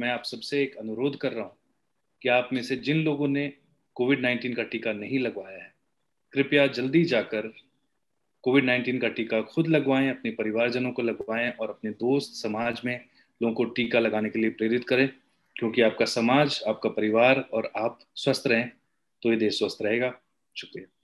मैं आप सबसे एक अनुरोध कर रहा हूं कि आप में से जिन लोगों ने कोविड 19 का टीका नहीं लगवाया है कृपया जल्दी जाकर कोविड 19 का टीका खुद लगवाएं अपने परिवारजनों को लगवाएं और अपने दोस्त समाज में लोगों को टीका लगाने के लिए प्रेरित करें क्योंकि आपका समाज आपका परिवार और आप स्वस्थ रहें तो ये देश स्वस्थ रहेगा शुक्रिया